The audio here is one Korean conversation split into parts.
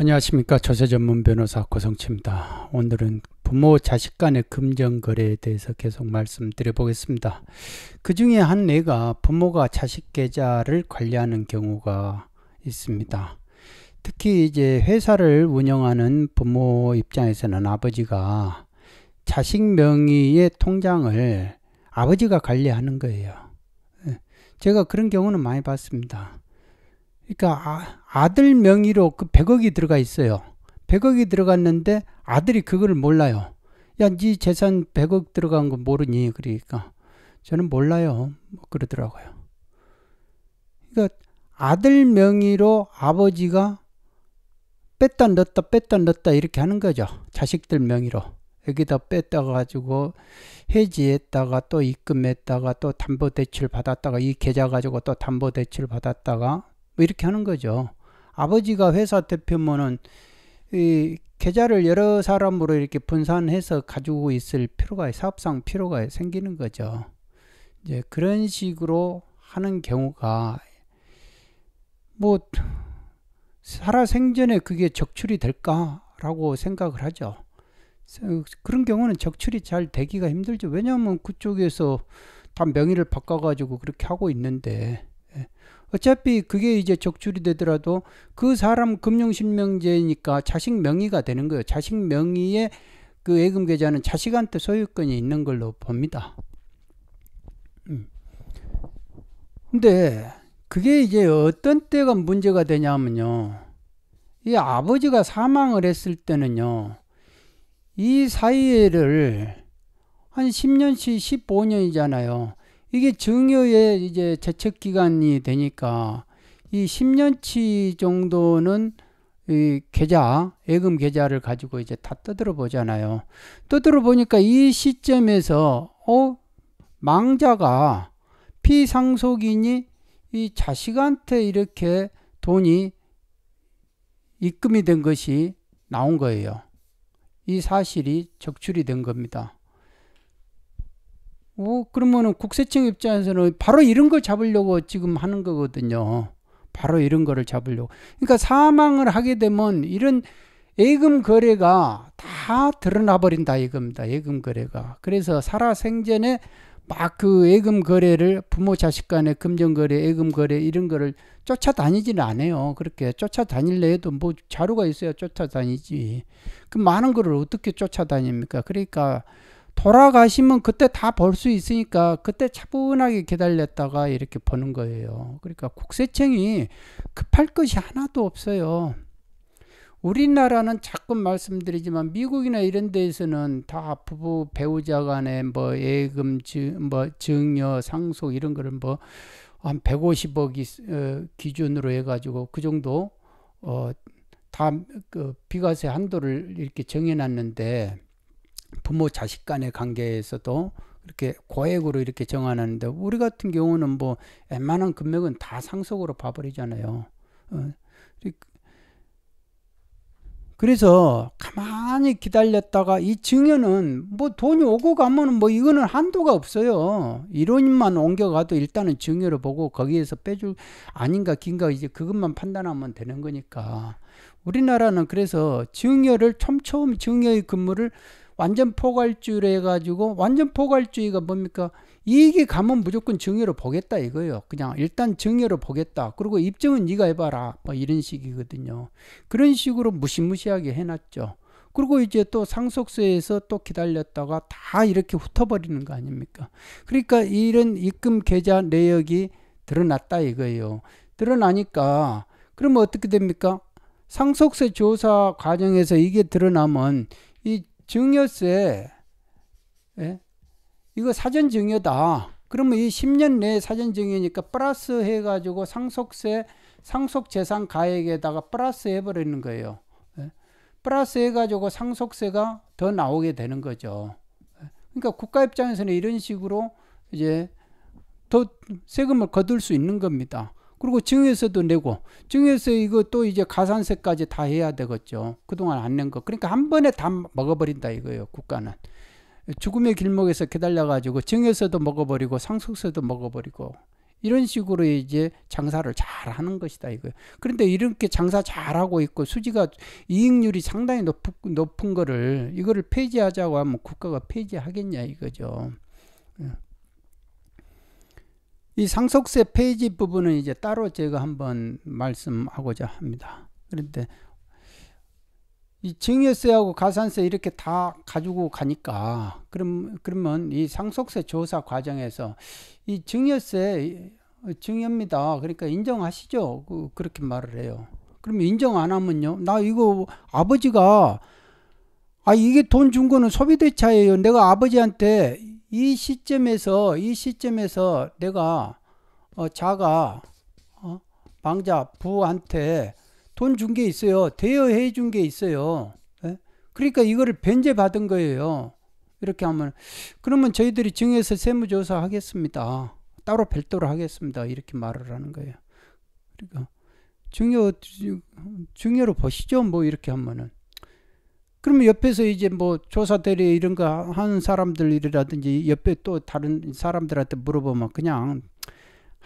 안녕하십니까 조세 전문 변호사 고성치입니다. 오늘은 부모 자식 간의 금전 거래에 대해서 계속 말씀드려 보겠습니다. 그 중에 한 애가 부모가 자식 계좌를 관리하는 경우가 있습니다. 특히 이제 회사를 운영하는 부모 입장에서는 아버지가 자식 명의의 통장을 아버지가 관리하는 거예요. 예, 제가 그런 경우는 많이 봤습니다. 그러니까 아, 아들 명의로 그 100억이 들어가 있어요. 100억이 들어갔는데 아들이 그걸 몰라요. 야, 네 재산 100억 들어간 거 모르니? 그러니까 저는 몰라요. 뭐 그러더라고요. 그러니까 아들 명의로 아버지가 뺐다 넣었다 뺐다 넣었다 이렇게 하는 거죠. 자식들 명의로. 여기다 뺐다 가지고 해지했다가 또 입금했다가 또 담보 대출 받았다가 이 계좌 가지고 또 담보 대출 받았다가 뭐 이렇게 하는 거죠. 아버지가 회사 대표면은 이 계좌를 여러 사람으로 이렇게 분산해서 가지고 있을 필요가 사업상 필요가 생기는 거죠. 이제 그런 식으로 하는 경우가 뭐 살아 생전에 그게 적출이 될까라고 생각을 하죠. 그런 경우는 적출이 잘 되기가 힘들죠. 왜냐하면 그쪽에서 다 명의를 바꿔가지고 그렇게 하고 있는데 어차피 그게 이제 적출이 되더라도 그 사람 금융실명제니까 자식 명의가 되는 거예요. 자식 명의의 그 예금 계좌는 자식한테 소유권이 있는 걸로 봅니다. 음. 근데 그게 이제 어떤 때가 문제가 되냐면요. 이 아버지가 사망을 했을 때는요. 이 사이를 한 10년씩 15년이잖아요. 이게 증여의 이제 재척 기간이 되니까 이 10년치 정도는 이 계좌, 예금 계좌를 가지고 이제 다 떠들어 보잖아요. 떠들어 보니까 이 시점에서 어 망자가 피상속인이 이 자식한테 이렇게 돈이 입금이 된 것이 나온 거예요. 이 사실이 적출이 된 겁니다. 오, 뭐 그러면은 국세청 입장에서는 바로 이런 걸 잡으려고 지금 하는 거거든요. 바로 이런 거를 잡으려고. 그러니까 사망을 하게 되면 이런 예금 거래가 다 드러나 버린다 이겁니다. 예금 거래가. 그래서 살아 생전에 막 그 예금 거래를 부모 자식 간의 금전 거래, 예금 거래 이런 거를 쫓아다니지는 않아요. 그렇게 쫓아다닐래 해도 뭐 자료가 있어야 쫓아다니지. 그 많은 거를 어떻게 쫓아다닙니까? 그러니까 돌아가시면 그때 다 볼 수 있으니까 그때 차분하게 기다렸다가 이렇게 보는 거예요. 그러니까 국세청이 급할 것이 하나도 없어요. 우리나라는 자꾸 말씀드리지만 미국이나 이런 데에서는 다 부부 배우자 간에 뭐 예금 증뭐 증여 상속 이런 거를 뭐한 150억 어, 기준으로 해 가지고 그 정도 어 다 그 비과세 한도를 이렇게 정해 놨는데 부모 자식 간의 관계에서도 이렇게 고액으로 이렇게 정하는데 우리 같은 경우는 뭐 웬만한 금액은 다 상속으로 봐버리잖아요. 어. 그 그래서 가만히 기다렸다가 이 증여는 뭐 돈이 오고 가면 뭐 이거는 한도가 없어요. 이론만 옮겨가도 일단은 증여를 보고 거기에서 빼줄 아닌가 긴가 이제 그것만 판단하면 되는 거니까 우리나라는 그래서 증여를 촘촘처 증여의 근무를 완전 포괄주의로 해가지고 완전 포괄주의가 뭡니까? 이익이 가면 무조건 증여로 보겠다 이거예요. 그냥 일단 증여로 보겠다. 그리고 입증은 네가 해봐라. 뭐 이런 식이거든요. 그런 식으로 무시무시하게 해놨죠. 그리고 이제 또 상속세에서 또 기다렸다가 다 이렇게 훑어버리는 거 아닙니까? 그러니까 이런 입금 계좌 내역이 드러났다 이거예요. 드러나니까 그러면 어떻게 됩니까? 상속세 조사 과정에서 이게 드러나면 이 증여세, 예? 이거 사전 증여다. 그러면 이 10년 내 사전 증여니까 플러스 해가지고 상속세, 상속재산 가액에다가 플러스 해버리는 거예요. 예? 플러스 해가지고 상속세가 더 나오게 되는 거죠. 예? 그러니까 국가 입장에서는 이런 식으로 이제 더 세금을 거둘 수 있는 겁니다. 그리고 증여세도 내고 증여세 이거 또 이제 가산세까지 다 해야 되겠죠. 그동안 안 낸 거. 그러니까 한 번에 다 먹어버린다 이거예요. 국가는. 죽음의 길목에서 기달려가지고 증여세도 먹어버리고 상속세도 먹어버리고 이런 식으로 이제 장사를 잘 하는 것이다 이거예요. 그런데 이렇게 장사 잘 하고 있고 수지가 이익률이 상당히 높 높은 거를 이거를 폐지하자고 하면 국가가 폐지하겠냐 이거죠. 예. 이 상속세 페이지 부분은 이제 따로 제가 한번 말씀하고자 합니다. 그런데 이 증여세하고 가산세 이렇게 다 가지고 가니까 그럼 그러면 이 상속세 조사 과정에서 이 증여세 증여입니다. 그러니까 인정하시죠. 그, 렇게 말을 해요. 그럼 인정 안 하면요. 나 이거 아버지가 아 이게 돈 준 거는 소비대차예요. 내가 아버지한테 이 시점에서 이 시점에서 내가 어, 자가 어, 망자 부한테 돈 준 게 있어요. 대여해 준 게 있어요. 예? 그러니까 이거를 변제 받은 거예요. 이렇게 하면 그러면 저희들이 증여서 세무조사 하겠습니다. 따로 별도로 하겠습니다. 이렇게 말을 하는 거예요. 그러니까 증여 증여로 보시죠. 뭐 이렇게 하면은 그러면 옆에서 이제 뭐 조사 대리 이런 거 하는 사람들이라든지 옆에 또 다른 사람들한테 물어보면 그냥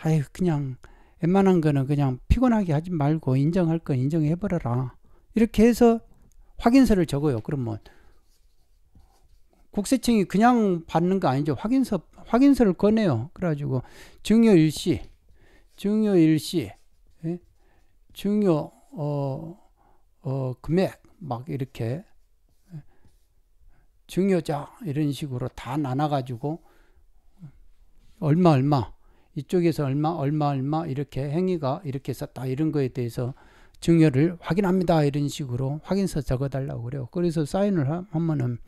아유 그냥 웬만한 거는 그냥 피곤하게 하지 말고 인정할 건 인정해 버려라 이렇게 해서 확인서를 적어요. 그러면 국세청이 그냥 받는 거 아니죠. 확인서 확인서를 꺼내요. 그래가지고 증여 일시, 증여 일시, 예? 증여 어, 어 금액 막 이렇게 증여자 이런 식으로 다 나눠가지고 얼마 얼마 이쪽에서 얼마 얼마 얼마 이렇게 행위가 이렇게 썼다 이런 거에 대해서 증여를 확인합니다 이런 식으로 확인서 적어달라고 그래요. 그래서 사인을 하면은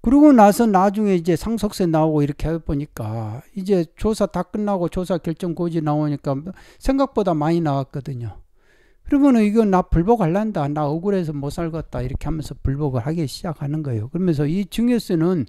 그러고 나서 나중에 이제 상속세 나오고 이렇게 해 보니까 이제 조사 다 끝나고 조사 결정 고지 나오니까 생각보다 많이 나왔거든요. 그러면은 이거 나 불복할란다. 나 억울해서 못 살겠다. 이렇게 하면서 불복을 하기 시작하는 거예요. 그러면서 이 증여세는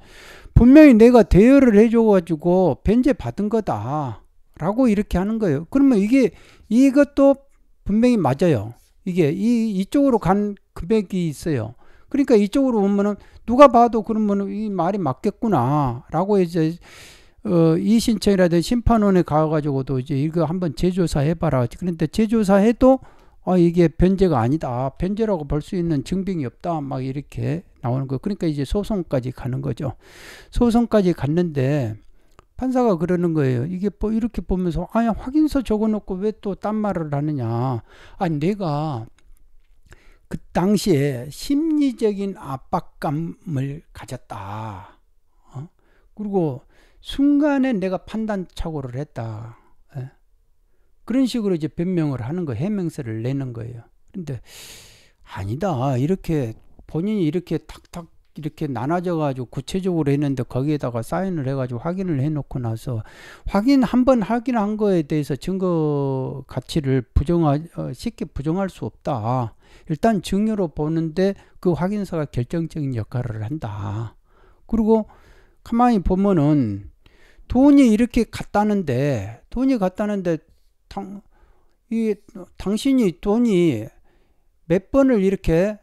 분명히 내가 대여를 해줘가지고 변제받은 거다. 라고 이렇게 하는 거예요. 그러면 이게 이것도 분명히 맞아요. 이게 이, 이쪽으로 간 금액이 있어요. 그러니까 이쪽으로 보면은 누가 봐도 그러면 이 말이 맞겠구나. 라고 이제 어, 이신청이라든지 심판원에 가가지고도 이제 이거 한번 재조사해봐라. 그런데 재조사해도 아 이게 변제가 아니다 변제라고 볼 수 있는 증빙이 없다 막 이렇게 나오는 거 그러니까 이제 소송까지 가는 거죠 소송까지 갔는데 판사가 그러는 거예요 이게 뭐 이렇게 보면서 아니 확인서 적어놓고 왜 또 딴 말을 하느냐 아 내가 그 당시에 심리적인 압박감을 가졌다 어? 그리고 순간에 내가 판단 착오를 했다 그런 식으로 이제 변명을 하는 거, 해명서를 내는 거예요. 그런데 아니다. 이렇게 본인이 이렇게 탁탁 이렇게 나눠져 가지고 구체적으로 했는데 거기에다가 사인을 해 가지고 확인을 해 놓고 나서 확인 한번 확인한 거에 대해서 증거 가치를 부정하 어, 쉽게 부정할 수 없다. 일단 증여로 보는데 그 확인서가 결정적인 역할을 한다. 그리고 가만히 보면은 돈이 이렇게 갔다는데 돈이 갔다는데 당, 이, 당신이 돈이 몇 번을 이렇게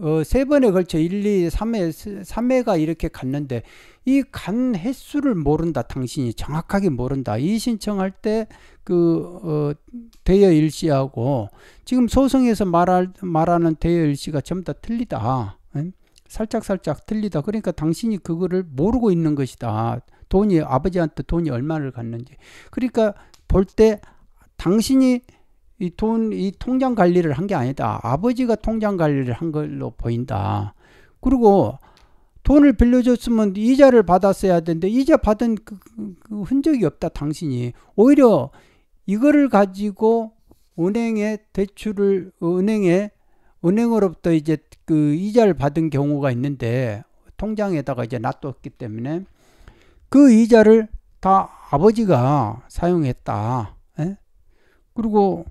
어, 세 번에 걸쳐 1, 2, 3회, 3회가 이렇게 갔는데 이 간 횟수를 모른다. 당신이 정확하게 모른다. 이 신청할 때그 어, 대여 일시하고 지금 소송에서 말할, 말하는 대여 일시가 전부 다 틀리다. 살짝살짝 살짝 틀리다. 그러니까 당신이 그거를 모르고 있는 것이다. 돈이 아버지한테 돈이 얼마를 갔는지 그러니까 볼 때 당신이 이 돈 이 통장 관리를 한 게 아니다 아버지가 통장 관리를 한 걸로 보인다 그리고 돈을 빌려줬으면 이자를 받았어야 되는데 이자 받은 그, 그, 그 흔적이 없다 당신이 오히려 이거를 가지고 은행에 대출을 은행에 은행으로부터 이제 그 이자를 받은 경우가 있는데 통장에다가 이제 놔뒀기 때문에 그 이자를 다 아버지가 사용했다. 에? 예? 그리고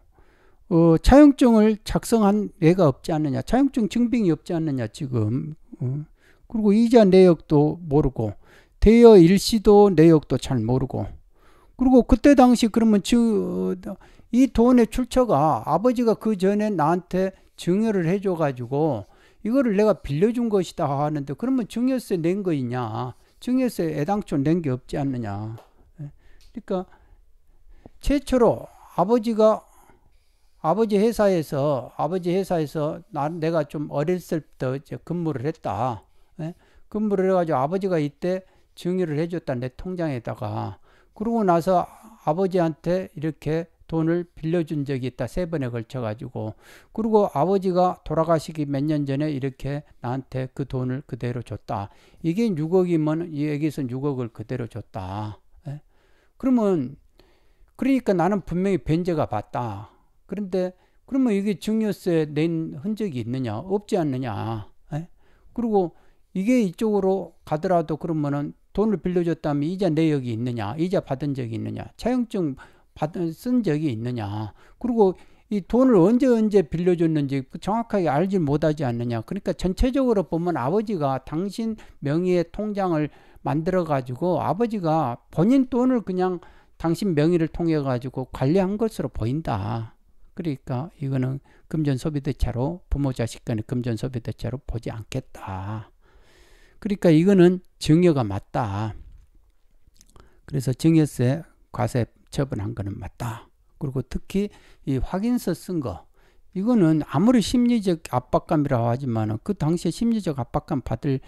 어, 차용증을 작성한 애가 없지 않느냐. 차용증 증빙이 없지 않느냐 지금. 어? 그리고 이자 내역도 모르고 대여 일시도 내역도 잘 모르고 그리고 그때 당시 그러면 저, 이 돈의 출처가 아버지가 그 전에 나한테 증여를 해줘 가지고 이거를 내가 빌려준 것이다 하는데 그러면 증여세 낸 거이냐 중에서 애당초 낸 게 없지 않느냐. 예. 그러니까 최초로 아버지가 아버지 회사에서 아버지 회사에서 나, 내가 좀 어렸을 때 이제 근무를 했다. 예? 근무를 해가지고 아버지가 이때 증여를 해줬다 내 통장에다가 그러고 나서 아버지한테 이렇게 돈을 빌려준 적이 있다. 세 번에 걸쳐 가지고. 그리고 아버지가 돌아가시기 몇 년 전에 이렇게 나한테 그 돈을 그대로 줬다. 이게 6억이면 여기서 6억을 그대로 줬다. 예? 그러면 그러니까 나는 분명히 변제가 봤다. 그런데 그러면 이게 증여세 낸 흔적이 있느냐? 없지 않느냐? 예? 그리고 이게 이쪽으로 가더라도 그러면은 돈을 빌려줬다면 이자 내역이 있느냐? 이자 받은 적이 있느냐? 차용증 쓴 적이 있느냐. 그리고 이 돈을 언제 언제 빌려줬는지 그 정확하게 알지 못하지 않느냐. 그러니까 전체적으로 보면 아버지가 당신 명의의 통장을 만들어 가지고 아버지가 본인 돈을 그냥 당신 명의를 통해 가지고 관리한 것으로 보인다. 그러니까 이거는 금전 소비 대차로 부모 자식 간의 금전 소비 대차로 보지 않겠다. 그러니까 이거는 증여가 맞다. 그래서 증여세 과세 처분한 거는 맞다. 그리고 특히 이 확인서 쓴 거, 이거는 아무리 심리적 압박감이라고 하지만 그 당시에 심리적 압박감 받을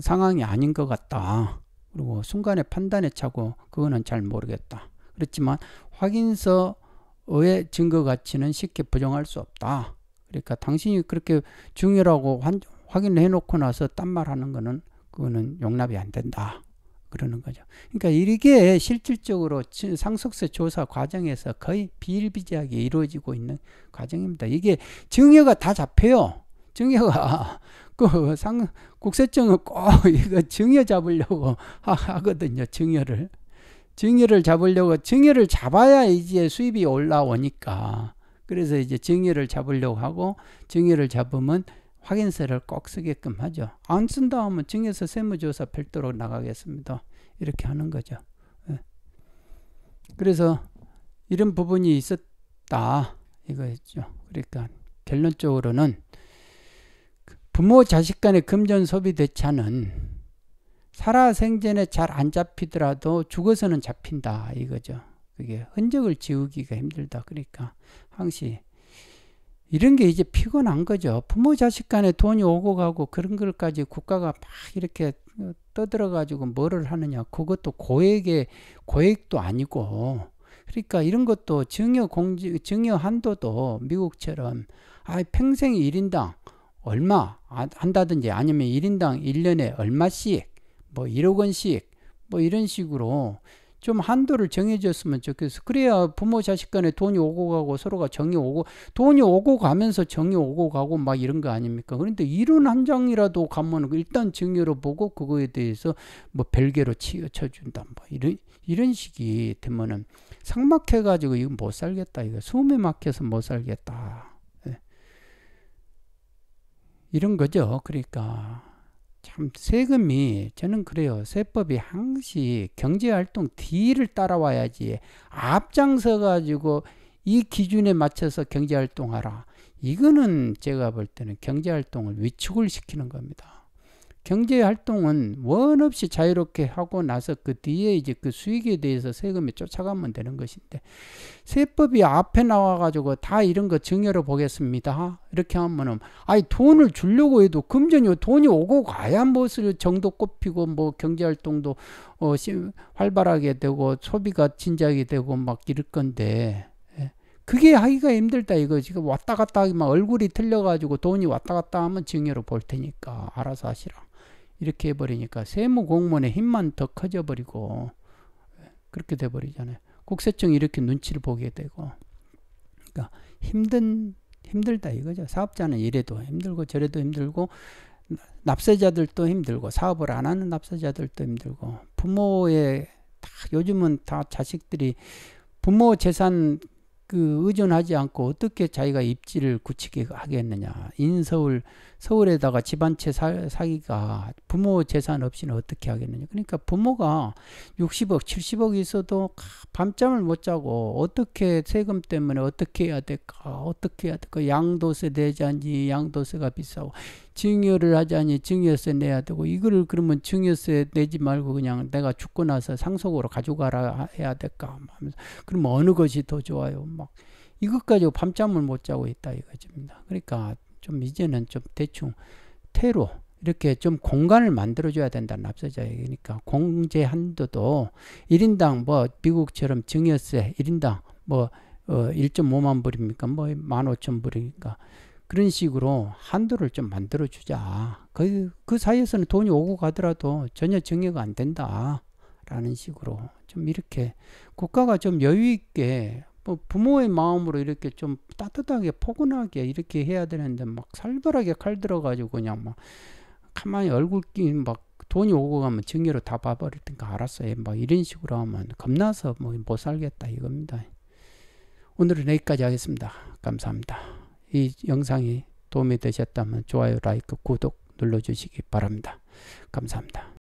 상황이 아닌 것 같다. 그리고 순간의 판단의 차고 그거는 잘 모르겠다. 그렇지만 확인서의 증거 가치는 쉽게 부정할 수 없다. 그러니까 당신이 그렇게 중요라고 확인해 놓고 나서 딴 말 하는 거는 그거는 용납이 안 된다. 그러는 거죠. 그러니까 이게 실질적으로 상속세 조사 과정에서 거의 비일비재하게 이루어지고 있는 과정입니다. 이게 증여가 다 잡혀요. 증여가 그 상 국세청은 꼭 이거 증여 잡으려고 하거든요. 증여를 증여를 잡으려고 증여를 잡아야 이제 수입이 올라오니까 그래서 이제 증여를 잡으려고 하고 증여를 잡으면 확인서를 꼭 쓰게끔 하죠. 안 쓴다 하면 증여서 세무조사 별도로 나가겠습니다. 이렇게 하는 거죠. 예. 그래서 이런 부분이 있었다 이거였죠. 그러니까 결론적으로는 그 부모 자식 간의 금전 소비 대차는 살아 생전에 잘 안 잡히더라도 죽어서는 잡힌다 이거죠. 그게 흔적을 지우기가 힘들다. 그러니까 항시 이런 게 이제 피곤한 거죠. 부모 자식 간에 돈이 오고 가고 그런 걸까지 국가가 막 이렇게 떠들어 가지고 뭐를 하느냐. 그것도 고액의 고액도 아니고. 그러니까 이런 것도 증여 공지 증여 한도도 미국처럼 아 평생 1인당 얼마 한다든지 아니면 1인당 1년에 얼마씩 뭐 1억 원씩 뭐 이런 식으로 좀 한도를 정해줬으면 좋겠어. 그래야 부모 자식 간에 돈이 오고 가고 서로가 정이 오고 돈이 오고 가면서 정이 오고 가고 막 이런 거 아닙니까? 그런데 이론 한 장이라도 가면 일단 정의로 보고 그거에 대해서 뭐 별개로 치우쳐준다뭐 이런 이런 식이 되면은 상막해가지고 이거 못 살겠다. 이거 숨에 막혀서 못 살겠다. 예. 이런 거죠. 그러니까. 참 세금이 저는 그래요. 세법이 항시 경제활동 뒤를 따라와야지 앞장서 가지고 이 기준에 맞춰서 경제활동하라. 이거는 제가 볼 때는 경제활동을 위축을 시키는 겁니다. 경제 활동은 원 없이 자유롭게 하고 나서 그 뒤에 이제 그 수익에 대해서 세금에 쫓아가면 되는 것인데 세법이 앞에 나와 가지고 다 이런 거 증여로 보겠습니다. 이렇게 하면은 아이 돈을 주려고 해도 금전이 돈이 오고 가야 무엇을 뭐 정도 꼽히고 뭐 경제 활동도 어 활발하게 되고 소비가 진작이 되고 막 이럴 건데 예. 그게 하기가 힘들다 이거 지금 왔다 갔다 하기만 얼굴이 틀려가지고 돈이 왔다 갔다 하면 증여로 볼 테니까 알아서 하시라. 이렇게 해버리니까 세무 공무원의 힘만 더 커져버리고 그렇게 돼버리잖아요. 국세청이 이렇게 눈치를 보게 되고 그러니까 힘든 힘들다 이거죠. 사업자는 이래도 힘들고 저래도 힘들고 납세자들도 힘들고 사업을 안 하는 납세자들도 힘들고 부모의 다 요즘은 다 자식들이 부모 재산 그 의존하지 않고 어떻게 자기가 입지를 굳히게 하겠느냐 인서울 서울에다가 집한채 사기가 부모 재산 없이는 어떻게 하겠느냐. 그러니까 부모가 60억, 70억 있어도 밤잠을 못 자고 어떻게 세금 때문에 어떻게 해야 될까? 어떻게 해야 될까? 양도세 내자니 양도세가 비싸고 증여를 하자니 증여세 내야 되고 이거를 그러면 증여세 내지 말고 그냥 내가 죽고 나서 상속으로 가져가라 해야 될까? 하면서 그럼 어느 것이 더 좋아요? 막 이것 까지 밤잠을 못 자고 있다 이거입니다. 그러니까 좀 이제는 좀 대충 테로 이렇게 좀 공간을 만들어줘야 된다는 납세자얘기니까 공제 한도도 1인당 뭐 미국처럼 증여세 1인당 뭐 어, 1.5만 불입니까? 뭐 1 5 0 0 0불입니까 그런 식으로 한도를 좀 만들어 주자. 그, 그 사이에서는 돈이 오고 가더라도 전혀 증여가 안 된다. 라는 식으로 좀 이렇게 국가가 좀 여유 있게 뭐 부모의 마음으로 이렇게 좀 따뜻하게 포근하게 이렇게 해야 되는데 막 살벌하게 칼 들어가지고 그냥 막 가만히 얼굴 끼 막 돈이 오고 가면 증여로 다봐버리든가 알았어. 요막 이런 식으로 하면 겁나서 뭐 못 살겠다 이겁니다. 오늘은 여기까지 하겠습니다. 감사합니다. 이 영상이 도움이 되셨다면 좋아요, 라이크, 구독 눌러주시기 바랍니다. 감사합니다.